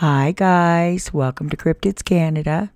Hi, guys. Welcome to Cryptids Canada.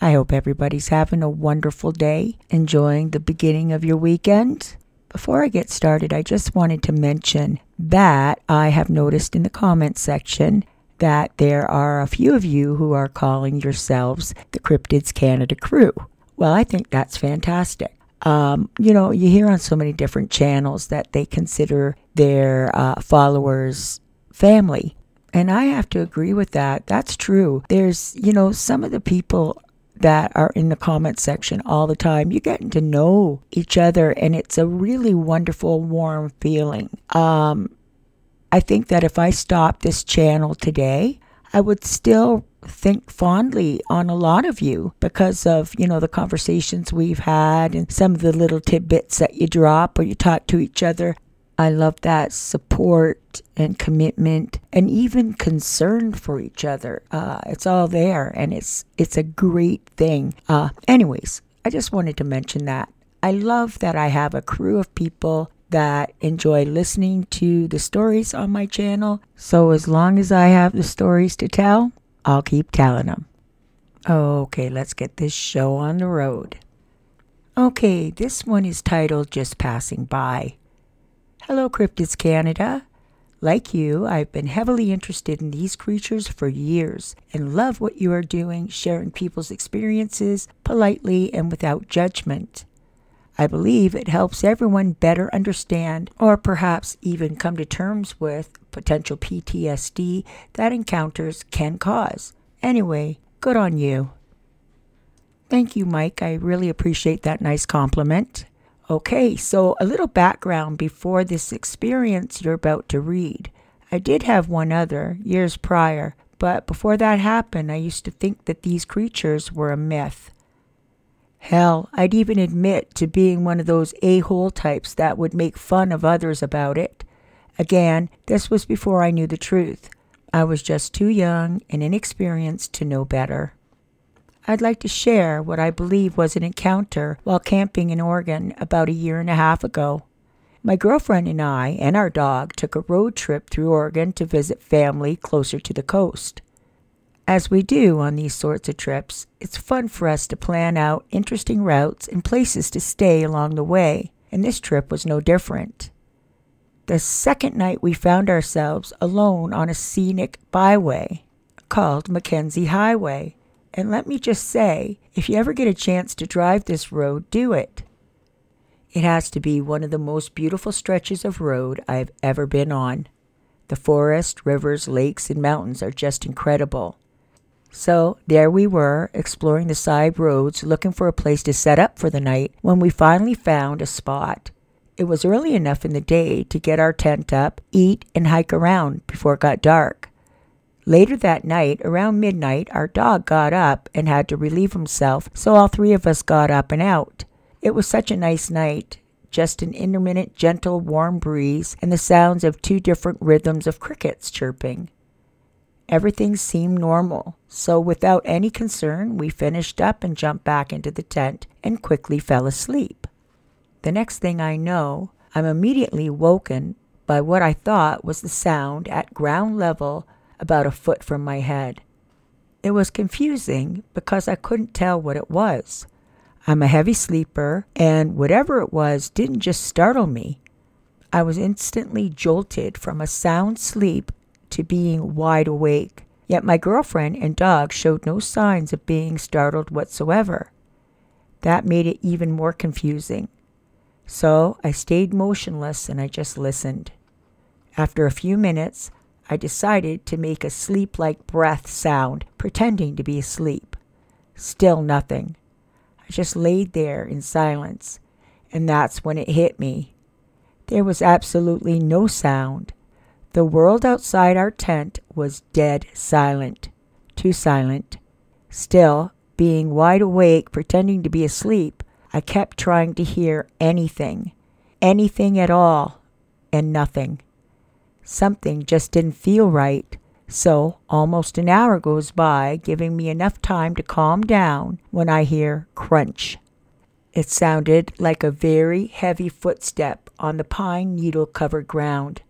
I hope everybody's having a wonderful day, enjoying the beginning of your weekend. Before I get started, I just wanted to mention that I have noticed in the comments section that there are a few of you who are calling yourselves the Cryptids Canada crew. Well, I think that's fantastic. Um, you know, you hear on so many different channels that they consider their uh, followers family and I have to agree with that. That's true. There's, you know, some of the people that are in the comment section all the time. You're getting to know each other, and it's a really wonderful, warm feeling. Um, I think that if I stopped this channel today, I would still think fondly on a lot of you because of you know the conversations we've had and some of the little tidbits that you drop or you talk to each other I love that support and commitment and even concern for each other. Uh, it's all there and it's it's a great thing. Uh, anyways, I just wanted to mention that. I love that I have a crew of people that enjoy listening to the stories on my channel. So as long as I have the stories to tell, I'll keep telling them. Okay, let's get this show on the road. Okay, this one is titled Just Passing By. Hello, Cryptids Canada. Like you, I've been heavily interested in these creatures for years and love what you are doing, sharing people's experiences politely and without judgment. I believe it helps everyone better understand or perhaps even come to terms with potential PTSD that encounters can cause. Anyway, good on you. Thank you, Mike. I really appreciate that nice compliment. Okay, so a little background before this experience you're about to read. I did have one other years prior, but before that happened, I used to think that these creatures were a myth. Hell, I'd even admit to being one of those a hole types that would make fun of others about it. Again, this was before I knew the truth. I was just too young and inexperienced to know better. I'd like to share what I believe was an encounter while camping in Oregon about a year and a half ago. My girlfriend and I and our dog took a road trip through Oregon to visit family closer to the coast. As we do on these sorts of trips, it's fun for us to plan out interesting routes and places to stay along the way, and this trip was no different. The second night we found ourselves alone on a scenic byway called Mackenzie Highway and let me just say if you ever get a chance to drive this road, do it. It has to be one of the most beautiful stretches of road I have ever been on. The forest, rivers, lakes, and mountains are just incredible. So there we were, exploring the side roads, looking for a place to set up for the night, when we finally found a spot. It was early enough in the day to get our tent up, eat, and hike around before it got dark. Later that night, around midnight, our dog got up and had to relieve himself, so all three of us got up and out. It was such a nice night. Just an intermittent, gentle, warm breeze and the sounds of two different rhythms of crickets chirping. Everything seemed normal, so without any concern, we finished up and jumped back into the tent and quickly fell asleep. The next thing I know, I'm immediately woken by what I thought was the sound at ground level about a foot from my head. It was confusing because I couldn't tell what it was. I'm a heavy sleeper, and whatever it was didn't just startle me. I was instantly jolted from a sound sleep to being wide awake. Yet my girlfriend and dog showed no signs of being startled whatsoever. That made it even more confusing. So I stayed motionless and I just listened. After a few minutes, I decided to make a sleep like breath sound, pretending to be asleep. Still nothing. I just laid there in silence, and that's when it hit me. There was absolutely no sound. The world outside our tent was dead silent, too silent. Still, being wide awake, pretending to be asleep, I kept trying to hear anything, anything at all, and nothing. Something just didn't feel right. So almost an hour goes by, giving me enough time to calm down when I hear crunch. It sounded like a very heavy footstep on the pine needle covered ground,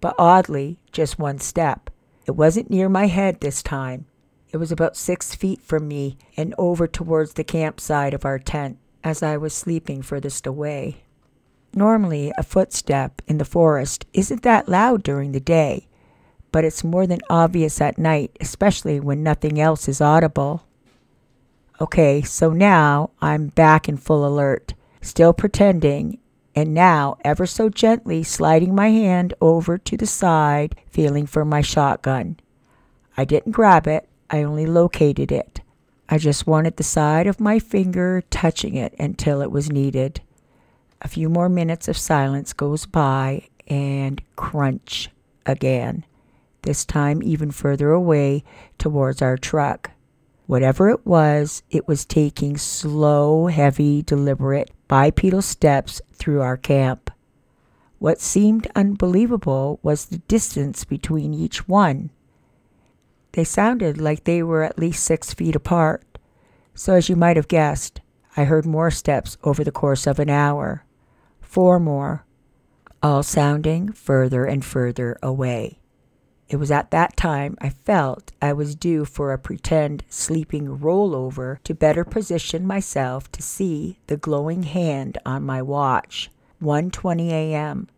but oddly, just one step. It wasn't near my head this time. It was about six feet from me and over towards the campsite of our tent, as I was sleeping furthest away. Normally, a footstep in the forest isn't that loud during the day, but it's more than obvious at night, especially when nothing else is audible. Okay, so now I'm back in full alert, still pretending, and now ever so gently sliding my hand over to the side, feeling for my shotgun. I didn't grab it, I only located it. I just wanted the side of my finger touching it until it was needed. A few more minutes of silence goes by and crunch again, this time even further away towards our truck. Whatever it was, it was taking slow, heavy, deliberate, bipedal steps through our camp. What seemed unbelievable was the distance between each one. They sounded like they were at least six feet apart. So, as you might have guessed, I heard more steps over the course of an hour four more, all sounding further and further away. It was at that time I felt I was due for a pretend sleeping rollover to better position myself to see the glowing hand on my watch. 1:20 a.m.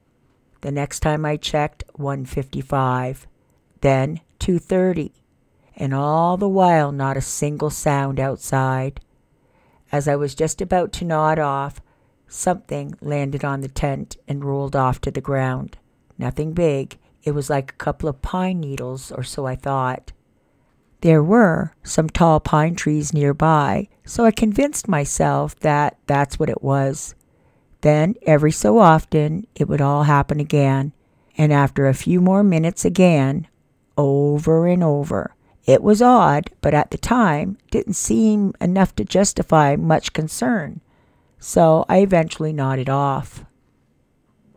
The next time I checked 1:55, then 2:30, and all the while not a single sound outside. As I was just about to nod off, Something landed on the tent and rolled off to the ground. Nothing big. It was like a couple of pine needles, or so I thought. There were some tall pine trees nearby, so I convinced myself that that's what it was. Then, every so often, it would all happen again, and after a few more minutes again, over and over. It was odd, but at the time didn't seem enough to justify much concern. So I eventually nodded off.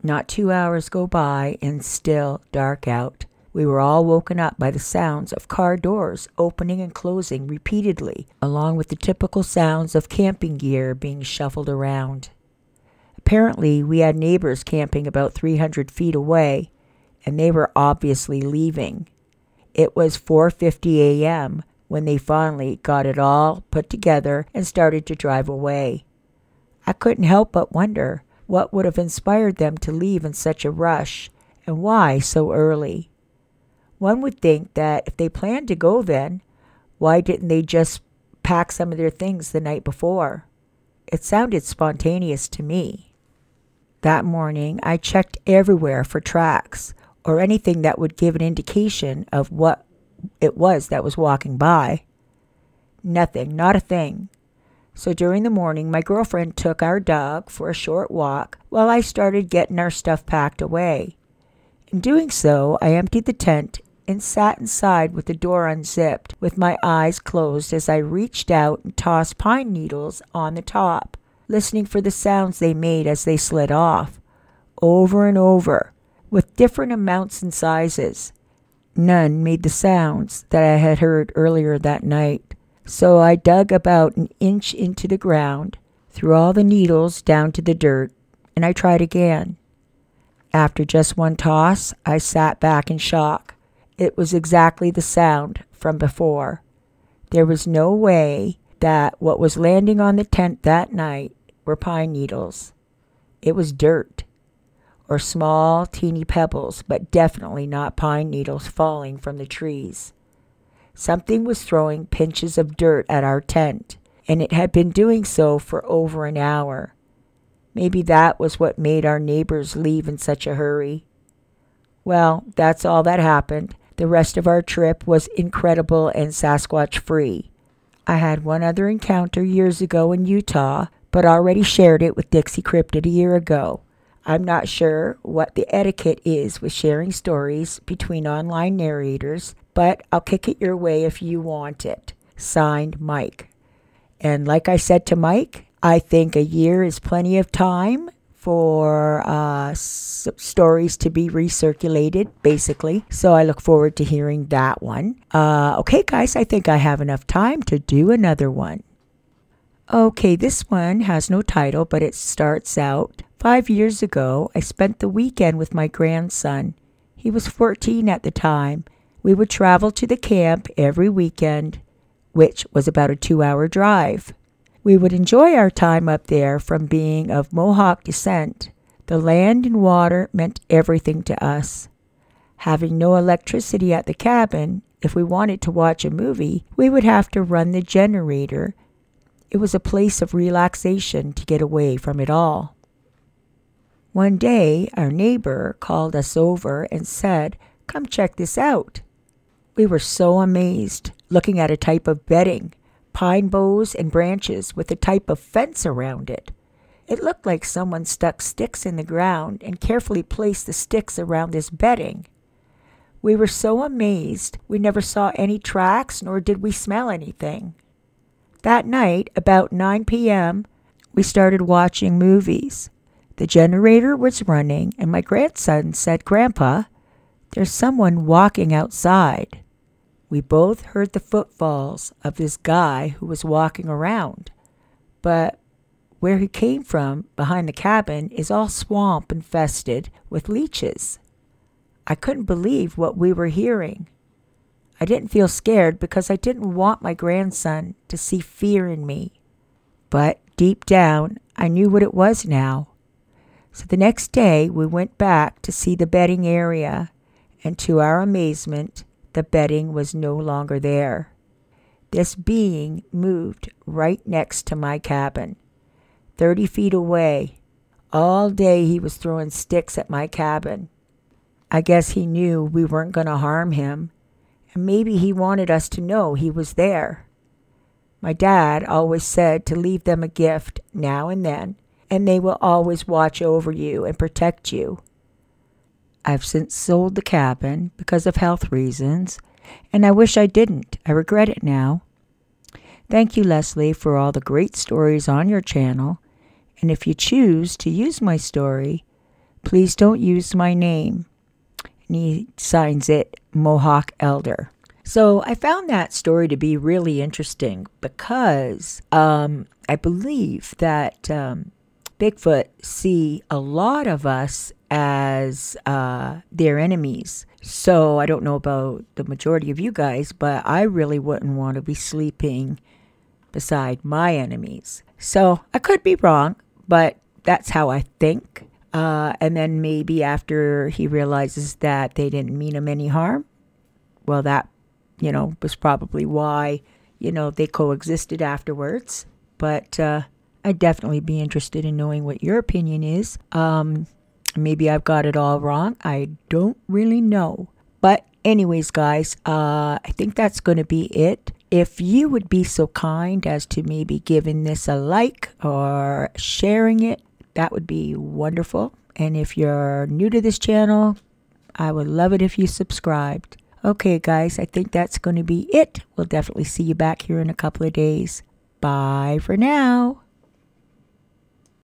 Not two hours go by and still dark out. We were all woken up by the sounds of car doors opening and closing repeatedly, along with the typical sounds of camping gear being shuffled around. Apparently, we had neighbors camping about 300 feet away, and they were obviously leaving. It was 4:50 a.m. when they finally got it all put together and started to drive away. I couldn't help but wonder what would have inspired them to leave in such a rush, and why so early. One would think that if they planned to go then, why didn't they just pack some of their things the night before? It sounded spontaneous to me. That morning, I checked everywhere for tracks or anything that would give an indication of what it was that was walking by. Nothing, not a thing. So during the morning, my girlfriend took our dog for a short walk while I started getting our stuff packed away. In doing so, I emptied the tent and sat inside with the door unzipped, with my eyes closed as I reached out and tossed pine needles on the top, listening for the sounds they made as they slid off, over and over, with different amounts and sizes. None made the sounds that I had heard earlier that night. So I dug about an inch into the ground, threw all the needles down to the dirt, and I tried again. After just one toss, I sat back in shock. It was exactly the sound from before. There was no way that what was landing on the tent that night were pine needles. It was dirt or small, teeny pebbles, but definitely not pine needles falling from the trees. Something was throwing pinches of dirt at our tent, and it had been doing so for over an hour. Maybe that was what made our neighbors leave in such a hurry. Well, that's all that happened. The rest of our trip was incredible and Sasquatch free. I had one other encounter years ago in Utah, but already shared it with Dixie Cryptid a year ago. I'm not sure what the etiquette is with sharing stories between online narrators, but I'll kick it your way if you want it. Signed, Mike. And like I said to Mike, I think a year is plenty of time for uh, stories to be recirculated, basically. So I look forward to hearing that one. Uh, okay, guys, I think I have enough time to do another one. Okay, this one has no title, but it starts out Five years ago, I spent the weekend with my grandson. He was 14 at the time. We would travel to the camp every weekend, which was about a two hour drive. We would enjoy our time up there from being of Mohawk descent. The land and water meant everything to us. Having no electricity at the cabin, if we wanted to watch a movie, we would have to run the generator. It was a place of relaxation to get away from it all. One day, our neighbor called us over and said, Come check this out. We were so amazed looking at a type of bedding, pine boughs and branches with a type of fence around it. It looked like someone stuck sticks in the ground and carefully placed the sticks around this bedding. We were so amazed we never saw any tracks nor did we smell anything. That night, about 9 p.m., we started watching movies. The generator was running, and my grandson said, Grandpa, there's someone walking outside. We both heard the footfalls of this guy who was walking around, but where he came from, behind the cabin, is all swamp infested with leeches. I couldn't believe what we were hearing. I didn't feel scared because I didn't want my grandson to see fear in me. But deep down, I knew what it was now. So the next day we went back to see the bedding area, and to our amazement, the bedding was no longer there. This being moved right next to my cabin, 30 feet away. All day he was throwing sticks at my cabin. I guess he knew we weren't going to harm him, and maybe he wanted us to know he was there. My dad always said to leave them a gift now and then and they will always watch over you and protect you. I've since sold the cabin because of health reasons, and I wish I didn't. I regret it now. Thank you, Leslie, for all the great stories on your channel. And if you choose to use my story, please don't use my name. And he signs it Mohawk Elder. So I found that story to be really interesting because um, I believe that um, Bigfoot see a lot of us as uh, their enemies. So I don't know about the majority of you guys, but I really wouldn't want to be sleeping beside my enemies. So I could be wrong, but that's how I think. Uh, and then maybe after he realizes that they didn't mean him any harm, well, that, you know, was probably why, you know, they coexisted afterwards. But, uh, I'd definitely be interested in knowing what your opinion is. Um, maybe I've got it all wrong. I don't really know. But, anyways, guys, uh, I think that's going to be it. If you would be so kind as to maybe giving this a like or sharing it, that would be wonderful. And if you're new to this channel, I would love it if you subscribed. Okay, guys, I think that's going to be it. We'll definitely see you back here in a couple of days. Bye for now.